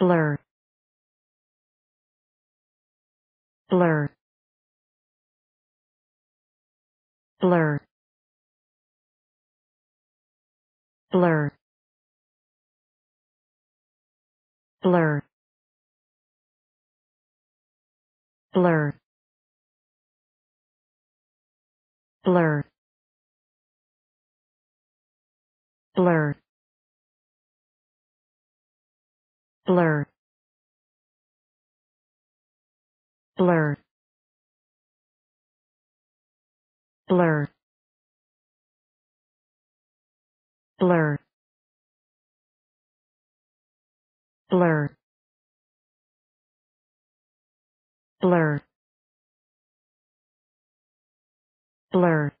blur blur blur blur blur blur blur blur blur blur blur blur blur blur blur